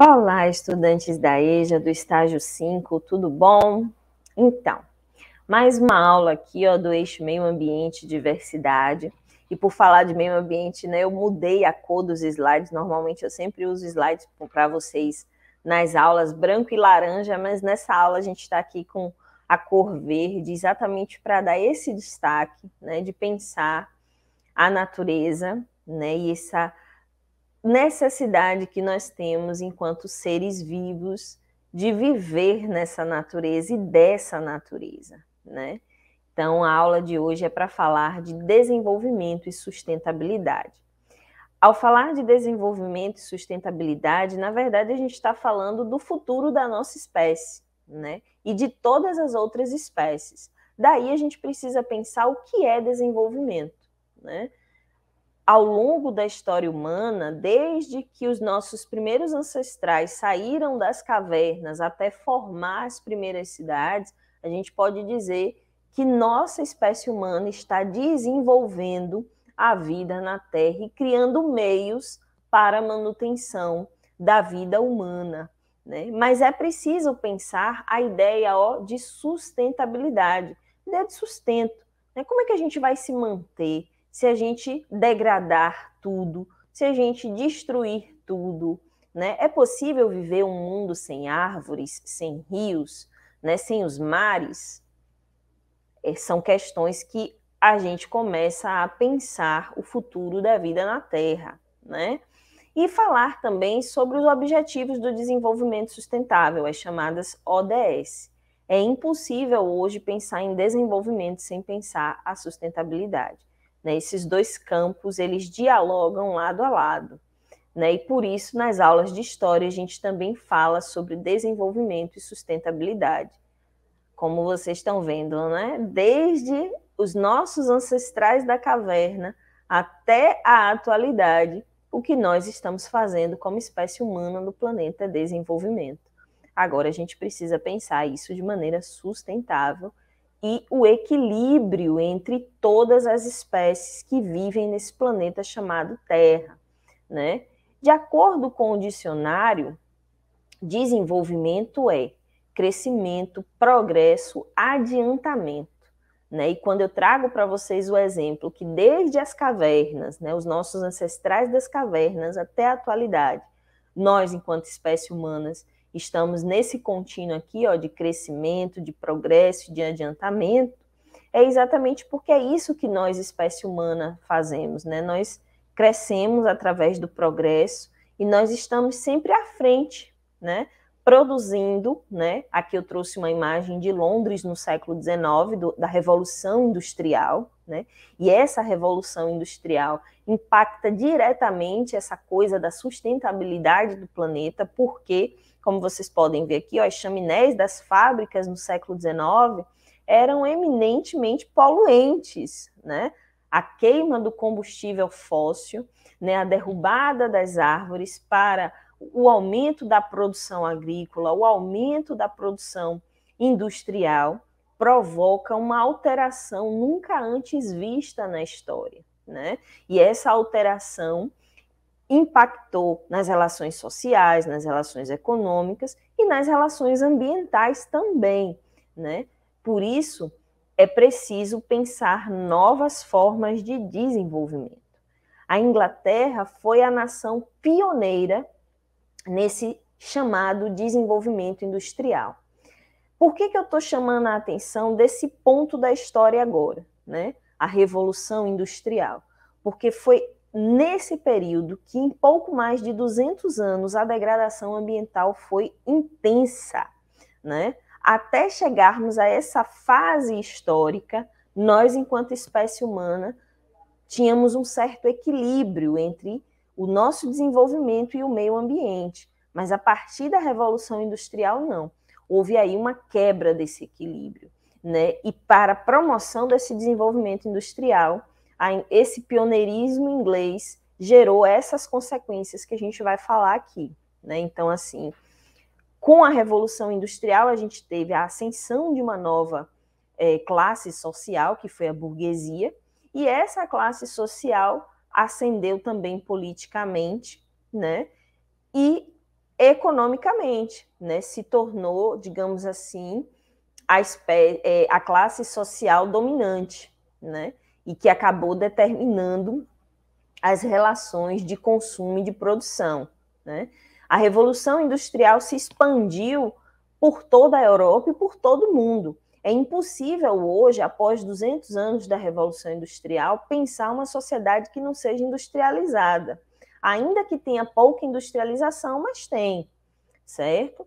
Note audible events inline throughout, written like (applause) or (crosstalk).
Olá, estudantes da EJA do estágio 5, tudo bom? Então, mais uma aula aqui ó, do eixo meio ambiente diversidade. E por falar de meio ambiente, né, eu mudei a cor dos slides. Normalmente eu sempre uso slides para vocês nas aulas branco e laranja, mas nessa aula a gente está aqui com a cor verde, exatamente para dar esse destaque né, de pensar a natureza né, e essa necessidade que nós temos enquanto seres vivos de viver nessa natureza e dessa natureza, né? Então, a aula de hoje é para falar de desenvolvimento e sustentabilidade. Ao falar de desenvolvimento e sustentabilidade, na verdade, a gente está falando do futuro da nossa espécie, né? E de todas as outras espécies. Daí a gente precisa pensar o que é desenvolvimento, né? ao longo da história humana, desde que os nossos primeiros ancestrais saíram das cavernas até formar as primeiras cidades, a gente pode dizer que nossa espécie humana está desenvolvendo a vida na Terra e criando meios para a manutenção da vida humana. Né? Mas é preciso pensar a ideia ó, de sustentabilidade, ideia né? de sustento. Né? Como é que a gente vai se manter? se a gente degradar tudo, se a gente destruir tudo, né? É possível viver um mundo sem árvores, sem rios, né? Sem os mares? É, são questões que a gente começa a pensar o futuro da vida na Terra, né? E falar também sobre os objetivos do desenvolvimento sustentável, as chamadas ODS. É impossível hoje pensar em desenvolvimento sem pensar a sustentabilidade. Né? Esses dois campos, eles dialogam lado a lado. Né? E por isso, nas aulas de história, a gente também fala sobre desenvolvimento e sustentabilidade. Como vocês estão vendo, né? desde os nossos ancestrais da caverna até a atualidade, o que nós estamos fazendo como espécie humana no planeta é desenvolvimento. Agora a gente precisa pensar isso de maneira sustentável e o equilíbrio entre todas as espécies que vivem nesse planeta chamado Terra, né? De acordo com o dicionário, desenvolvimento é crescimento, progresso, adiantamento. Né? E quando eu trago para vocês o exemplo que desde as cavernas, né, os nossos ancestrais das cavernas até a atualidade, nós, enquanto espécie humanas, estamos nesse contínuo aqui, ó, de crescimento, de progresso, de adiantamento, é exatamente porque é isso que nós, espécie humana, fazemos, né? Nós crescemos através do progresso e nós estamos sempre à frente, né? Produzindo, né? Aqui eu trouxe uma imagem de Londres no século XIX, da Revolução Industrial, né? E essa revolução industrial impacta diretamente essa coisa da sustentabilidade do planeta, porque como vocês podem ver aqui, ó, as chaminés das fábricas no século XIX eram eminentemente poluentes, né? A queima do combustível fóssil, né, a derrubada das árvores para o aumento da produção agrícola, o aumento da produção industrial, provoca uma alteração nunca antes vista na história. Né? E essa alteração impactou nas relações sociais, nas relações econômicas e nas relações ambientais também, né? Por isso é preciso pensar novas formas de desenvolvimento. A Inglaterra foi a nação pioneira nesse chamado desenvolvimento industrial. Por que, que eu estou chamando a atenção desse ponto da história agora, né? A Revolução Industrial, porque foi nesse período que, em pouco mais de 200 anos, a degradação ambiental foi intensa. Né? Até chegarmos a essa fase histórica, nós, enquanto espécie humana, tínhamos um certo equilíbrio entre o nosso desenvolvimento e o meio ambiente. Mas a partir da Revolução Industrial, não. Houve aí uma quebra desse equilíbrio. Né? E para a promoção desse desenvolvimento industrial, esse pioneirismo inglês gerou essas consequências que a gente vai falar aqui. Né? Então, assim, com a Revolução Industrial, a gente teve a ascensão de uma nova é, classe social, que foi a burguesia, e essa classe social ascendeu também politicamente, né? E economicamente, né? Se tornou, digamos assim, a, é, a classe social dominante, né? e que acabou determinando as relações de consumo e de produção. Né? A Revolução Industrial se expandiu por toda a Europa e por todo o mundo. É impossível hoje, após 200 anos da Revolução Industrial, pensar uma sociedade que não seja industrializada. Ainda que tenha pouca industrialização, mas tem, certo?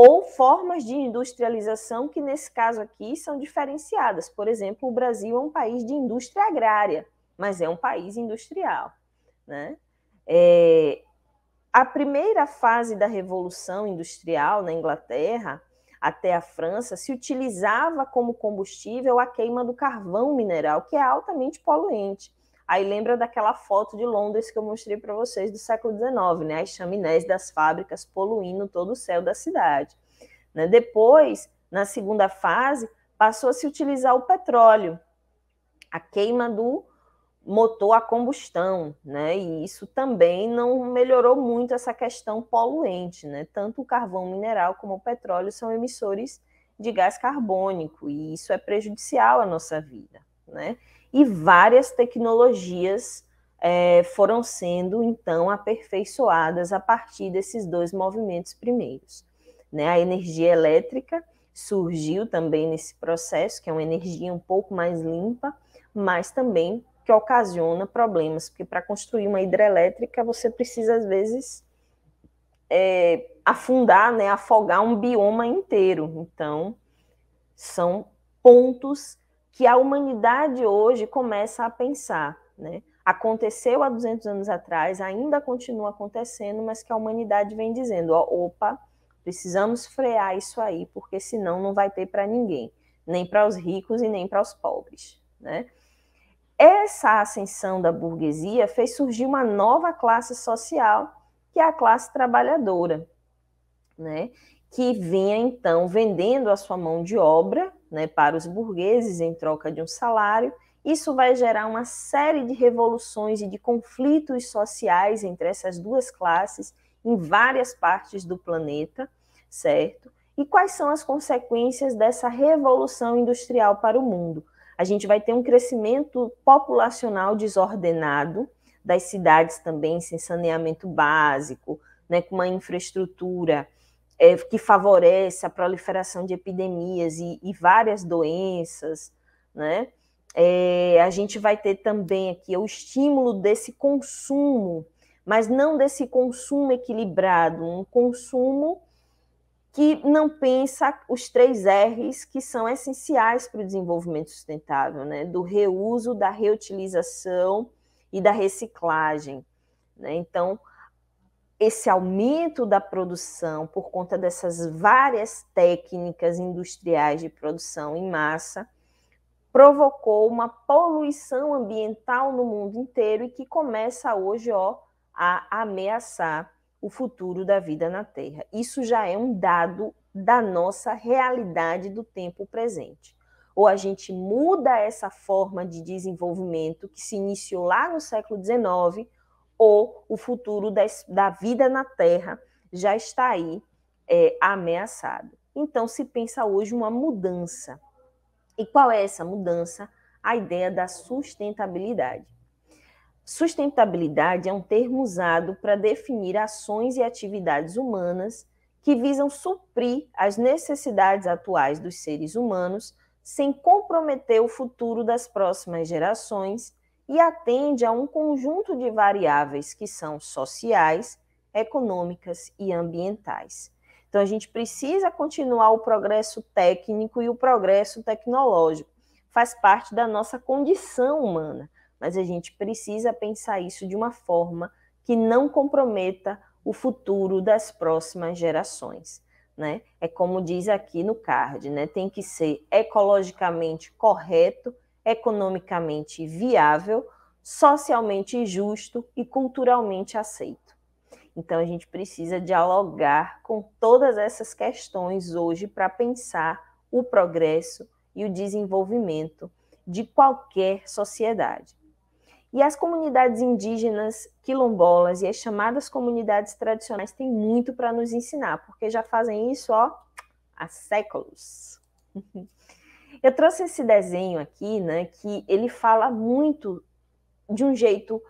ou formas de industrialização que, nesse caso aqui, são diferenciadas. Por exemplo, o Brasil é um país de indústria agrária, mas é um país industrial. Né? É, a primeira fase da Revolução Industrial na Inglaterra, até a França, se utilizava como combustível a queima do carvão mineral, que é altamente poluente. Aí lembra daquela foto de Londres que eu mostrei para vocês do século XIX, né? As chaminés das fábricas poluindo todo o céu da cidade. Né? Depois, na segunda fase, passou a se utilizar o petróleo, a queima do motor a combustão, né? E isso também não melhorou muito essa questão poluente, né? Tanto o carvão mineral como o petróleo são emissores de gás carbônico e isso é prejudicial à nossa vida, né? e várias tecnologias é, foram sendo então aperfeiçoadas a partir desses dois movimentos primeiros. Né? A energia elétrica surgiu também nesse processo, que é uma energia um pouco mais limpa, mas também que ocasiona problemas, porque para construir uma hidrelétrica você precisa às vezes é, afundar, né, afogar um bioma inteiro. Então, são pontos que a humanidade hoje começa a pensar, né? Aconteceu há 200 anos atrás, ainda continua acontecendo, mas que a humanidade vem dizendo, ó, opa, precisamos frear isso aí, porque senão não vai ter para ninguém, nem para os ricos e nem para os pobres, né? Essa ascensão da burguesia fez surgir uma nova classe social, que é a classe trabalhadora, né? que vinha então vendendo a sua mão de obra né, para os burgueses em troca de um salário. Isso vai gerar uma série de revoluções e de conflitos sociais entre essas duas classes em várias partes do planeta, certo? E quais são as consequências dessa revolução industrial para o mundo? A gente vai ter um crescimento populacional desordenado, das cidades também sem saneamento básico, né, com uma infraestrutura é, que favorece a proliferação de epidemias e, e várias doenças, né? É, a gente vai ter também aqui o estímulo desse consumo, mas não desse consumo equilibrado, um consumo que não pensa os três R's que são essenciais para o desenvolvimento sustentável, né? Do reuso, da reutilização e da reciclagem. Né? Então, esse aumento da produção por conta dessas várias técnicas industriais de produção em massa provocou uma poluição ambiental no mundo inteiro e que começa hoje ó, a ameaçar o futuro da vida na Terra. Isso já é um dado da nossa realidade do tempo presente. Ou a gente muda essa forma de desenvolvimento que se iniciou lá no século XIX ou o futuro das, da vida na Terra já está aí é, ameaçado. Então, se pensa hoje uma mudança. E qual é essa mudança? A ideia da sustentabilidade. Sustentabilidade é um termo usado para definir ações e atividades humanas que visam suprir as necessidades atuais dos seres humanos sem comprometer o futuro das próximas gerações e atende a um conjunto de variáveis que são sociais, econômicas e ambientais. Então, a gente precisa continuar o progresso técnico e o progresso tecnológico. Faz parte da nossa condição humana, mas a gente precisa pensar isso de uma forma que não comprometa o futuro das próximas gerações. Né? É como diz aqui no card, né? tem que ser ecologicamente correto economicamente viável, socialmente justo e culturalmente aceito. Então a gente precisa dialogar com todas essas questões hoje para pensar o progresso e o desenvolvimento de qualquer sociedade. E as comunidades indígenas, quilombolas e as chamadas comunidades tradicionais têm muito para nos ensinar, porque já fazem isso ó, há séculos. (laughs) Eu trouxe esse desenho aqui, né, que ele fala muito de um jeito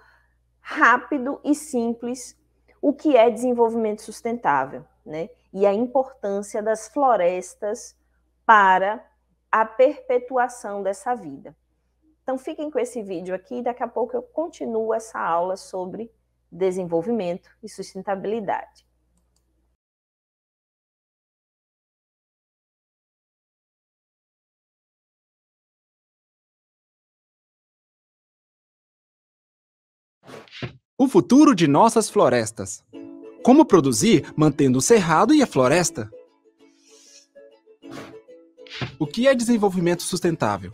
rápido e simples o que é desenvolvimento sustentável, né? E a importância das florestas para a perpetuação dessa vida. Então fiquem com esse vídeo aqui e daqui a pouco eu continuo essa aula sobre desenvolvimento e sustentabilidade. O futuro de nossas florestas. Como produzir mantendo o cerrado e a floresta? O que é desenvolvimento sustentável?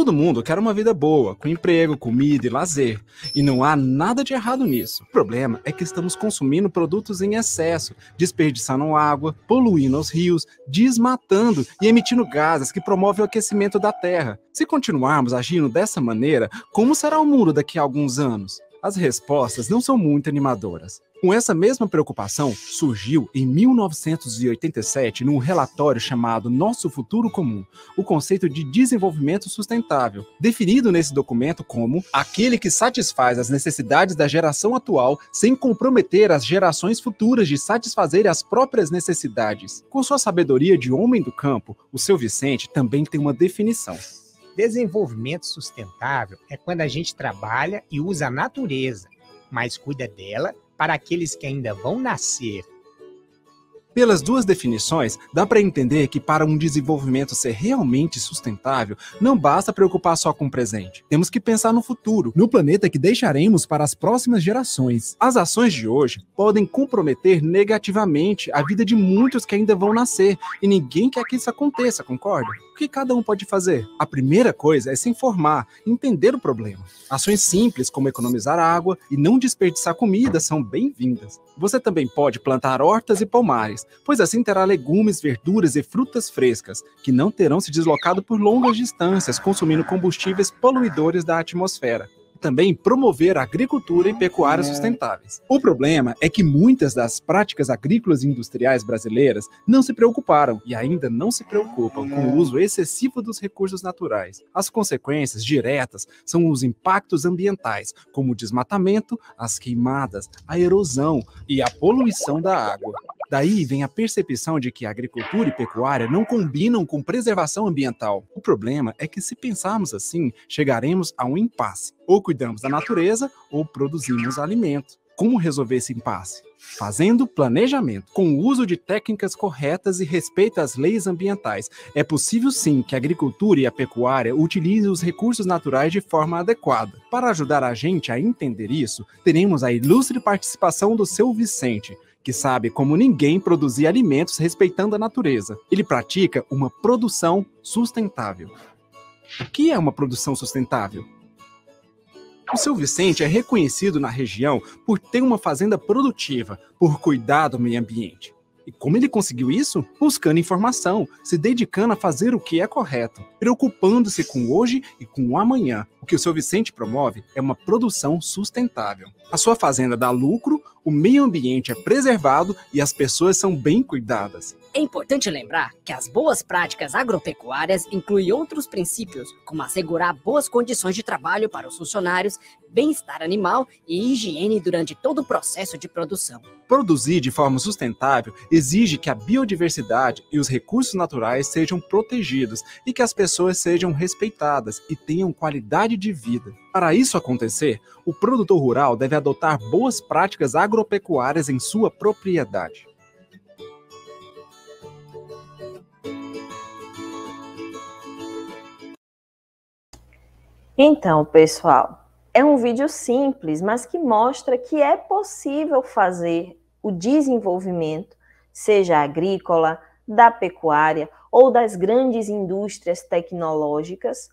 Todo mundo quer uma vida boa, com emprego, comida e lazer, e não há nada de errado nisso. O problema é que estamos consumindo produtos em excesso, desperdiçando água, poluindo os rios, desmatando e emitindo gases que promovem o aquecimento da Terra. Se continuarmos agindo dessa maneira, como será o mundo daqui a alguns anos? As respostas não são muito animadoras. Com essa mesma preocupação, surgiu em 1987, num relatório chamado Nosso Futuro Comum, o conceito de desenvolvimento sustentável, definido nesse documento como aquele que satisfaz as necessidades da geração atual sem comprometer as gerações futuras de satisfazer as próprias necessidades. Com sua sabedoria de homem do campo, o seu Vicente também tem uma definição. Desenvolvimento sustentável é quando a gente trabalha e usa a natureza, mas cuida dela para aqueles que ainda vão nascer. Pelas duas definições, dá para entender que para um desenvolvimento ser realmente sustentável, não basta preocupar só com o presente. Temos que pensar no futuro, no planeta que deixaremos para as próximas gerações. As ações de hoje podem comprometer negativamente a vida de muitos que ainda vão nascer, e ninguém quer que isso aconteça, concorda? que cada um pode fazer? A primeira coisa é se informar, entender o problema. Ações simples como economizar água e não desperdiçar comida são bem-vindas. Você também pode plantar hortas e pomares, pois assim terá legumes, verduras e frutas frescas, que não terão se deslocado por longas distâncias, consumindo combustíveis poluidores da atmosfera também promover a agricultura e pecuária ah, é. sustentáveis. O problema é que muitas das práticas agrícolas e industriais brasileiras não se preocuparam e ainda não se preocupam com o é. uso excessivo dos recursos naturais. As consequências diretas são os impactos ambientais, como o desmatamento, as queimadas, a erosão e a poluição da água. Daí vem a percepção de que agricultura e pecuária não combinam com preservação ambiental. O problema é que, se pensarmos assim, chegaremos a um impasse. Ou cuidamos da natureza ou produzimos alimento. Como resolver esse impasse? Fazendo planejamento, com o uso de técnicas corretas e respeito às leis ambientais, é possível sim que a agricultura e a pecuária utilizem os recursos naturais de forma adequada. Para ajudar a gente a entender isso, teremos a ilustre participação do seu Vicente, que sabe como ninguém produzir alimentos respeitando a natureza. Ele pratica uma produção sustentável. O que é uma produção sustentável? O seu Vicente é reconhecido na região por ter uma fazenda produtiva, por cuidar do meio ambiente. E como ele conseguiu isso? Buscando informação, se dedicando a fazer o que é correto, preocupando-se com hoje e com o amanhã. O que o seu Vicente promove é uma produção sustentável. A sua fazenda dá lucro, o meio ambiente é preservado e as pessoas são bem cuidadas. É importante lembrar que as boas práticas agropecuárias incluem outros princípios, como assegurar boas condições de trabalho para os funcionários, bem-estar animal e higiene durante todo o processo de produção. Produzir de forma sustentável exige que a biodiversidade e os recursos naturais sejam protegidos e que as pessoas sejam respeitadas e tenham qualidade de vida. Para isso acontecer, o produtor rural deve adotar boas práticas agropecuárias em sua propriedade. Então, pessoal, é um vídeo simples, mas que mostra que é possível fazer o desenvolvimento, seja agrícola, da pecuária ou das grandes indústrias tecnológicas,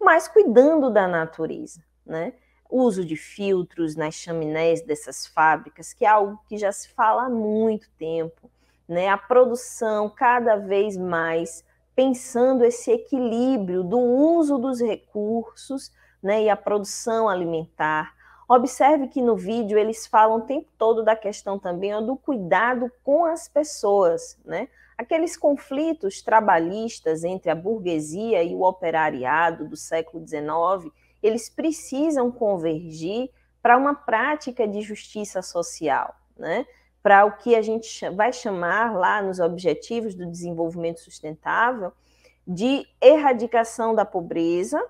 mas cuidando da natureza, né? uso de filtros nas chaminés dessas fábricas, que é algo que já se fala há muito tempo, né? A produção cada vez mais pensando esse equilíbrio do uso dos recursos né, e a produção alimentar. Observe que no vídeo eles falam o tempo todo da questão também ó, do cuidado com as pessoas, né? Aqueles conflitos trabalhistas entre a burguesia e o operariado do século XIX, eles precisam convergir para uma prática de justiça social, né? Para o que a gente vai chamar lá nos Objetivos do Desenvolvimento Sustentável de erradicação da pobreza,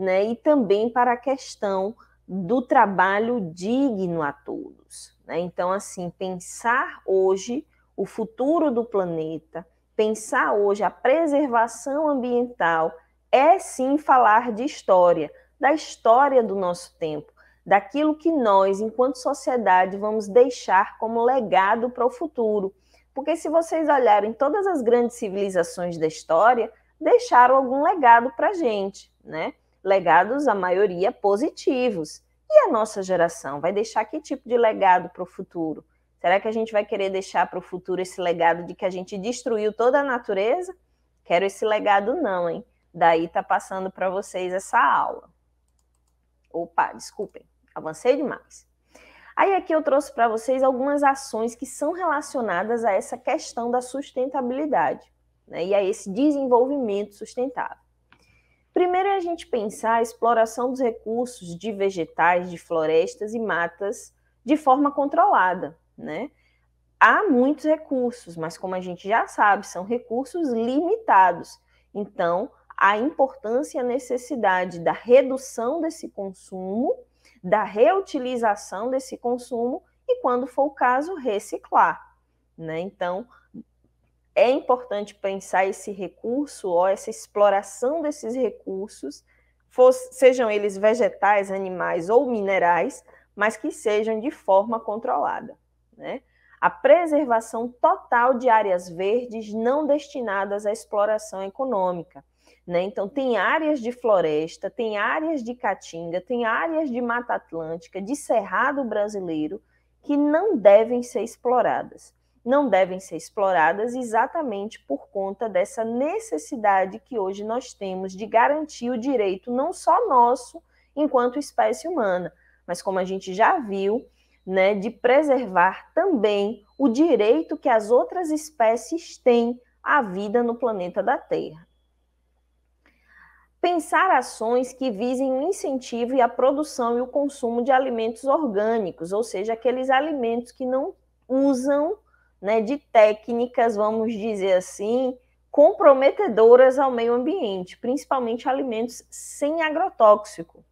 né? E também para a questão do trabalho digno a todos. Né? Então, assim, pensar hoje o futuro do planeta, pensar hoje a preservação ambiental, é sim falar de história, da história do nosso tempo, daquilo que nós, enquanto sociedade, vamos deixar como legado para o futuro. Porque se vocês olharem, todas as grandes civilizações da história deixaram algum legado para a gente, né? legados, a maioria positivos. E a nossa geração vai deixar que tipo de legado para o futuro? Será que a gente vai querer deixar para o futuro esse legado de que a gente destruiu toda a natureza? Quero esse legado não, hein? Daí tá passando para vocês essa aula. Opa, desculpem, avancei demais. Aí aqui eu trouxe para vocês algumas ações que são relacionadas a essa questão da sustentabilidade né, e a esse desenvolvimento sustentável. Primeiro é a gente pensar a exploração dos recursos de vegetais, de florestas e matas de forma controlada, né? Há muitos recursos, mas como a gente já sabe, são recursos limitados. Então, a importância e a necessidade da redução desse consumo, da reutilização desse consumo e, quando for o caso, reciclar. Né? Então, é importante pensar esse recurso ou essa exploração desses recursos, fosse, sejam eles vegetais, animais ou minerais, mas que sejam de forma controlada. Né? A preservação total de áreas verdes não destinadas à exploração econômica. Né? Então, tem áreas de floresta, tem áreas de caatinga, tem áreas de Mata Atlântica, de Cerrado Brasileiro, que não devem ser exploradas não devem ser exploradas exatamente por conta dessa necessidade que hoje nós temos de garantir o direito não só nosso enquanto espécie humana, mas como a gente já viu, né, de preservar também o direito que as outras espécies têm à vida no planeta da Terra. Pensar ações que visem o incentivo e a produção e o consumo de alimentos orgânicos, ou seja, aqueles alimentos que não usam né, de técnicas, vamos dizer assim, comprometedoras ao meio ambiente, principalmente alimentos sem agrotóxico.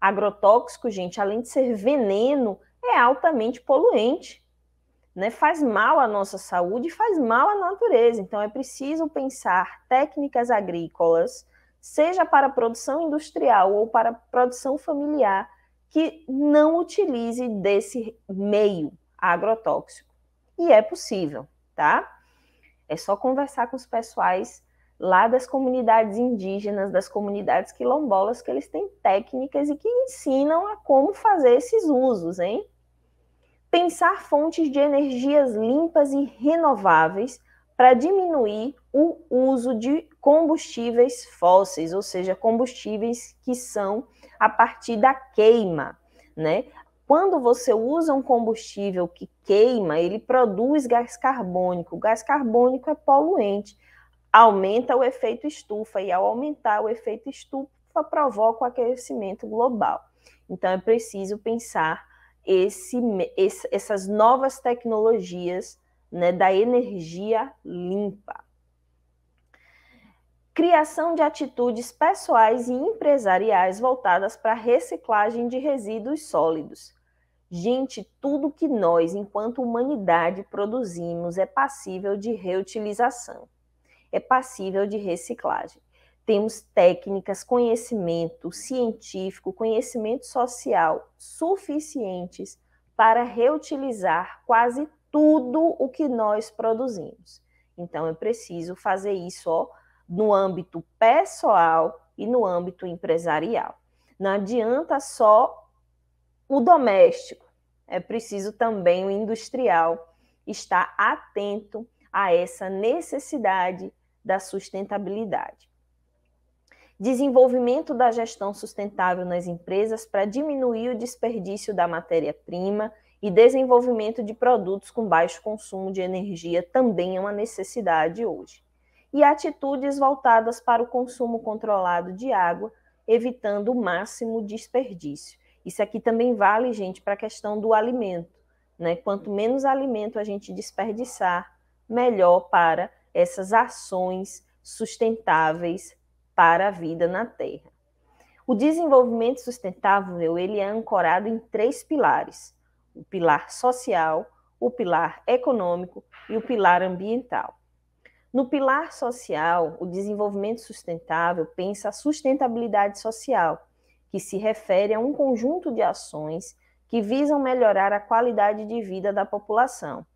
Agrotóxico, gente, além de ser veneno, é altamente poluente, né? Faz mal à nossa saúde, e faz mal à natureza. Então é preciso pensar técnicas agrícolas, seja para produção industrial ou para produção familiar, que não utilize desse meio agrotóxico. E é possível, tá? É só conversar com os pessoais lá das comunidades indígenas, das comunidades quilombolas, que eles têm técnicas e que ensinam a como fazer esses usos, hein? Pensar fontes de energias limpas e renováveis para diminuir o uso de combustíveis fósseis, ou seja, combustíveis que são a partir da queima, né? Quando você usa um combustível que queima, ele produz gás carbônico. O gás carbônico é poluente, aumenta o efeito estufa, e ao aumentar o efeito estufa, provoca o aquecimento global. Então, é preciso pensar esse, esse, essas novas tecnologias né, da energia limpa. Criação de atitudes pessoais e empresariais voltadas para a reciclagem de resíduos sólidos. Gente, tudo que nós, enquanto humanidade, produzimos é passível de reutilização, é passível de reciclagem. Temos técnicas, conhecimento científico, conhecimento social suficientes para reutilizar quase tudo o que nós produzimos. Então, é preciso fazer isso ó, no âmbito pessoal e no âmbito empresarial. Não adianta só o doméstico, é preciso também o industrial estar atento a essa necessidade da sustentabilidade. Desenvolvimento da gestão sustentável nas empresas para diminuir o desperdício da matéria-prima e desenvolvimento de produtos com baixo consumo de energia também é uma necessidade hoje. E atitudes voltadas para o consumo controlado de água, evitando o máximo desperdício. Isso aqui também vale, gente, para a questão do alimento. Né? Quanto menos alimento a gente desperdiçar, melhor para essas ações sustentáveis para a vida na Terra. O desenvolvimento sustentável ele é ancorado em três pilares: o pilar social, o pilar econômico e o pilar ambiental. No pilar social, o desenvolvimento sustentável pensa a sustentabilidade social, que se refere a um conjunto de ações que visam melhorar a qualidade de vida da população.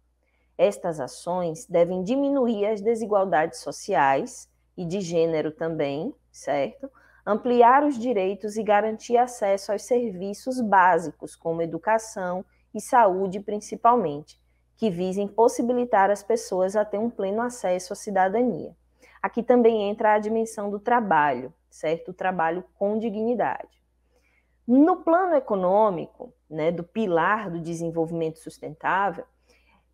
Estas ações devem diminuir as desigualdades sociais e de gênero também, certo? Ampliar os direitos e garantir acesso aos serviços básicos, como educação e saúde, principalmente, que visem possibilitar às pessoas a ter um pleno acesso à cidadania. Aqui também entra a dimensão do trabalho, certo? O trabalho com dignidade. No plano econômico, né, do pilar do desenvolvimento sustentável,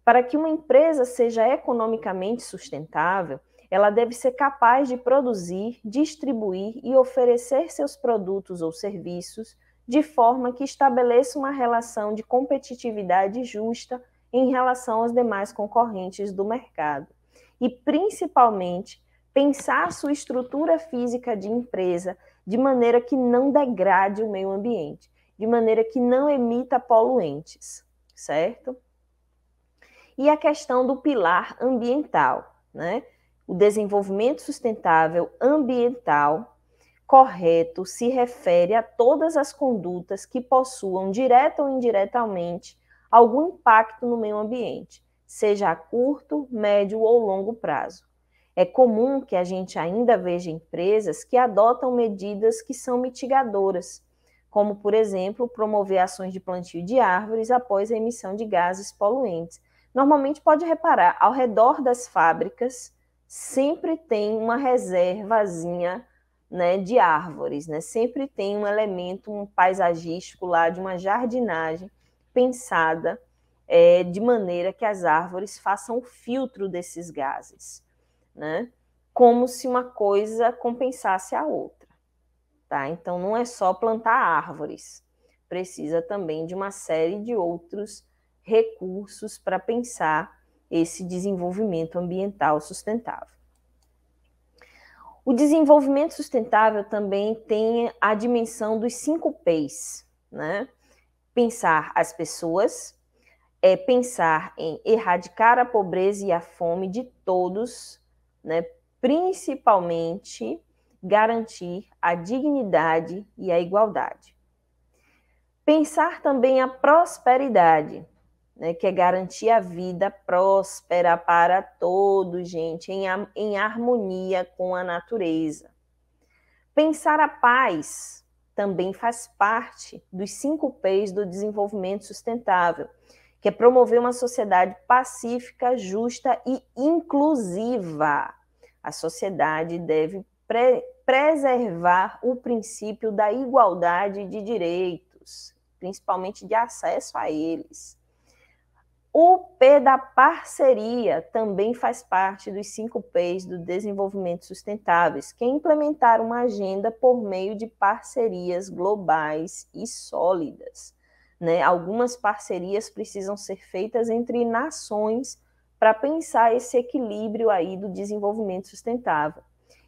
para que uma empresa seja economicamente sustentável, ela deve ser capaz de produzir, distribuir e oferecer seus produtos ou serviços de forma que estabeleça uma relação de competitividade justa em relação aos demais concorrentes do mercado. E, principalmente, pensar sua estrutura física de empresa de maneira que não degrade o meio ambiente, de maneira que não emita poluentes, certo? E a questão do pilar ambiental, né? O desenvolvimento sustentável ambiental correto se refere a todas as condutas que possuam, direta ou indiretamente, algum impacto no meio ambiente, seja a curto, médio ou longo prazo. É comum que a gente ainda veja empresas que adotam medidas que são mitigadoras, como, por exemplo, promover ações de plantio de árvores após a emissão de gases poluentes. Normalmente, pode reparar, ao redor das fábricas sempre tem uma reservazinha né, de árvores, né? sempre tem um elemento um paisagístico lá de uma jardinagem pensada é, de maneira que as árvores façam o filtro desses gases né? Como se uma coisa compensasse a outra, tá? Então não é só plantar árvores, precisa também de uma série de outros recursos para pensar esse desenvolvimento ambiental sustentável. O desenvolvimento sustentável também tem a dimensão dos cinco P's, né? Pensar as pessoas, é pensar em erradicar a pobreza e a fome de todos né, principalmente garantir a dignidade e a igualdade. Pensar também a prosperidade, né, que é garantir a vida próspera para todos, gente, em, em harmonia com a natureza. Pensar a paz também faz parte dos cinco P's do desenvolvimento sustentável, que é promover uma sociedade pacífica, justa e inclusiva. A sociedade deve pre preservar o princípio da igualdade de direitos, principalmente de acesso a eles. O P da parceria também faz parte dos cinco P's do desenvolvimento sustentável, que é implementar uma agenda por meio de parcerias globais e sólidas. Né? Algumas parcerias precisam ser feitas entre nações para pensar esse equilíbrio aí do desenvolvimento sustentável.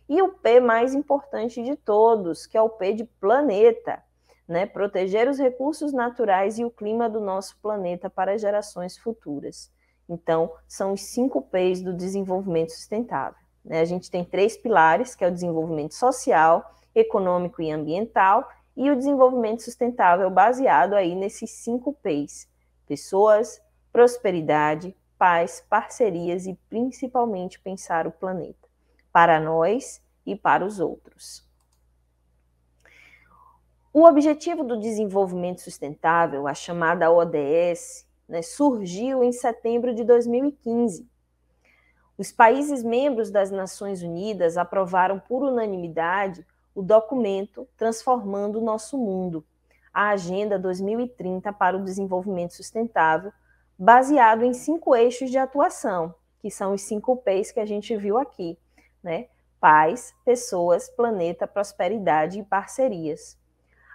E o P mais importante de todos, que é o P de planeta, né? Proteger os recursos naturais e o clima do nosso planeta para gerações futuras. Então, são os cinco P's do desenvolvimento sustentável. Né? A gente tem três pilares, que é o desenvolvimento social, econômico e ambiental, e o desenvolvimento sustentável baseado aí nesses cinco P's: pessoas, prosperidade, paz, parcerias e principalmente pensar o planeta para nós e para os outros. O objetivo do desenvolvimento sustentável, a chamada ODS, né, surgiu em setembro de 2015. Os países membros das Nações Unidas aprovaram por unanimidade o documento Transformando o Nosso Mundo, a Agenda 2030 para o Desenvolvimento Sustentável, baseado em cinco eixos de atuação, que são os cinco P's que a gente viu aqui, né? Paz, pessoas, planeta, prosperidade e parcerias.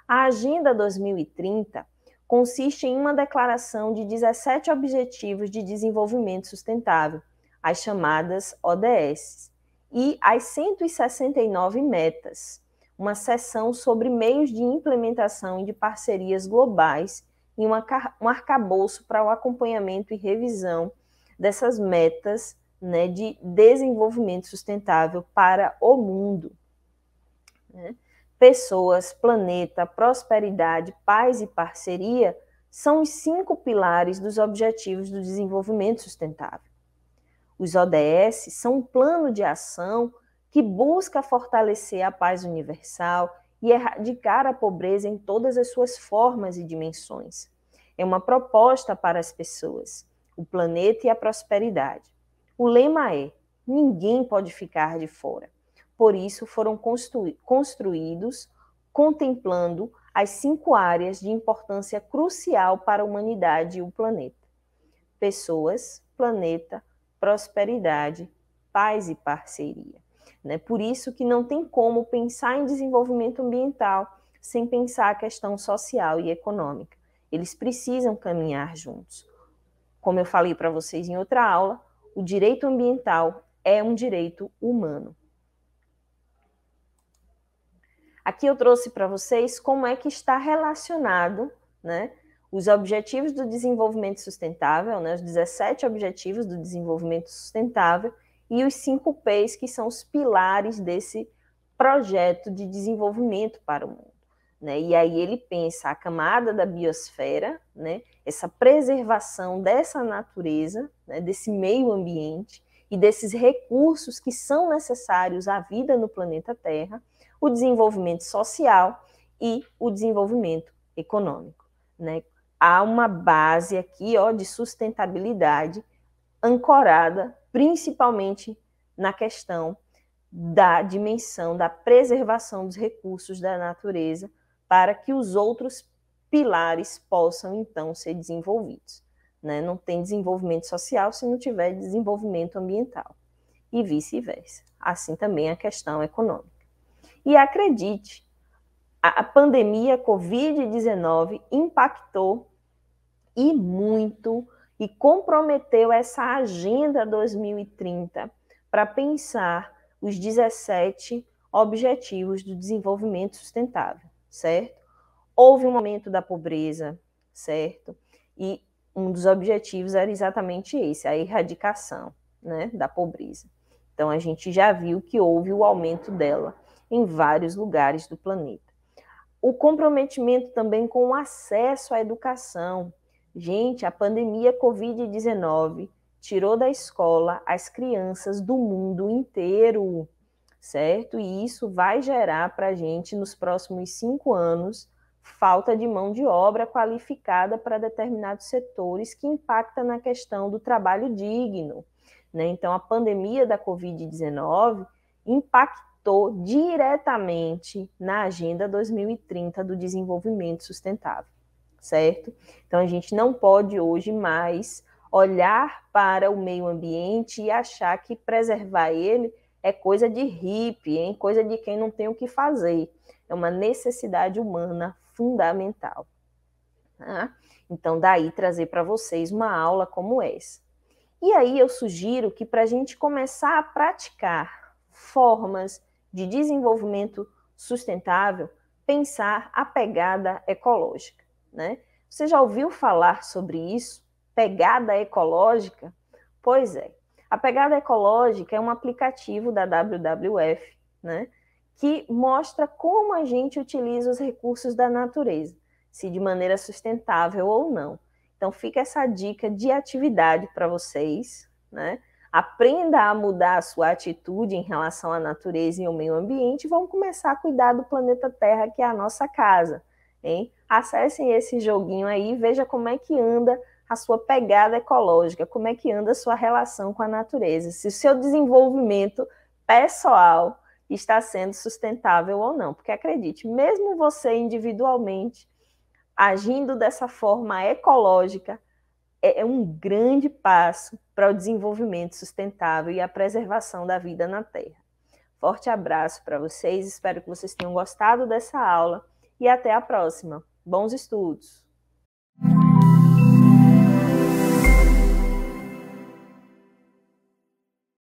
A Agenda 2030 consiste em uma declaração de 17 Objetivos de Desenvolvimento Sustentável, as chamadas ODS, e as 169 metas, uma sessão sobre meios de implementação e de parcerias globais e um arcabouço para o acompanhamento e revisão dessas metas né, de desenvolvimento sustentável para o mundo. Né? Pessoas, planeta, prosperidade, paz e parceria são os cinco pilares dos Objetivos do Desenvolvimento Sustentável. Os ODS são um plano de ação que busca fortalecer a paz universal e erradicar a pobreza em todas as suas formas e dimensões. É uma proposta para as pessoas, o planeta e a prosperidade. O lema é: ninguém pode ficar de fora. Por isso foram construí construídos contemplando as cinco áreas de importância crucial para a humanidade e o planeta: pessoas, planeta, prosperidade, paz e parceria. Né? Por isso que não tem como pensar em desenvolvimento ambiental sem pensar a questão social e econômica. Eles precisam caminhar juntos. Como eu falei para vocês em outra aula, o direito ambiental é um direito humano. Aqui eu trouxe para vocês como é que está relacionado né, os objetivos do desenvolvimento sustentável, né, os 17 objetivos do desenvolvimento sustentável, e os cinco P's, que são os pilares desse projeto de desenvolvimento para o mundo. Né? E aí ele pensa a camada da biosfera, né? essa preservação dessa natureza, né? desse meio ambiente e desses recursos que são necessários à vida no planeta Terra, o desenvolvimento social e o desenvolvimento econômico. Né? Há uma base aqui ó, de sustentabilidade ancorada principalmente na questão da dimensão da preservação dos recursos da natureza para que os outros pilares possam então ser desenvolvidos. Né? Não tem desenvolvimento social se não tiver desenvolvimento ambiental e vice-versa. Assim também a questão econômica. E acredite, a pandemia Covid-19 impactou e muito e comprometeu essa agenda 2030 para pensar os 17 objetivos do desenvolvimento sustentável, certo? Houve um aumento da pobreza, certo? E um dos objetivos era exatamente esse, a erradicação, né, da pobreza. Então a gente já viu que houve o aumento dela em vários lugares do planeta. O comprometimento também com o acesso à educação, Gente, a pandemia Covid-19 tirou da escola as crianças do mundo inteiro, certo? E isso vai gerar para a gente, nos próximos cinco anos, falta de mão de obra qualificada para determinados setores que impacta na questão do trabalho digno. Né? Então, a pandemia da Covid-19 impactou diretamente na Agenda 2030 do Desenvolvimento Sustentável certo? Então a gente não pode hoje mais olhar para o meio ambiente e achar que preservar ele é coisa de hippie, hein? coisa de quem não tem o que fazer. É uma necessidade humana fundamental. Tá? Então, daí trazer para vocês uma aula como essa. E aí eu sugiro que para a gente começar a praticar formas de desenvolvimento sustentável, pensar a pegada ecológica né? Você já ouviu falar sobre isso? Pegada ecológica? Pois é. A pegada ecológica é um aplicativo da WWF, né? Que mostra como a gente utiliza os recursos da natureza, se de maneira sustentável ou não. Então fica essa dica de atividade para vocês, né? Aprenda a mudar a sua atitude em relação à natureza e ao meio ambiente e vamos começar a cuidar do planeta Terra, que é a nossa casa. Hein? Acessem esse joguinho aí e veja como é que anda a sua pegada ecológica, como é que anda a sua relação com a natureza, se o seu desenvolvimento pessoal está sendo sustentável ou não. Porque acredite, mesmo você individualmente agindo dessa forma ecológica, é, é um grande passo para o desenvolvimento sustentável e a preservação da vida na Terra. Forte abraço para vocês, espero que vocês tenham gostado dessa aula e até a próxima. Bons estudos!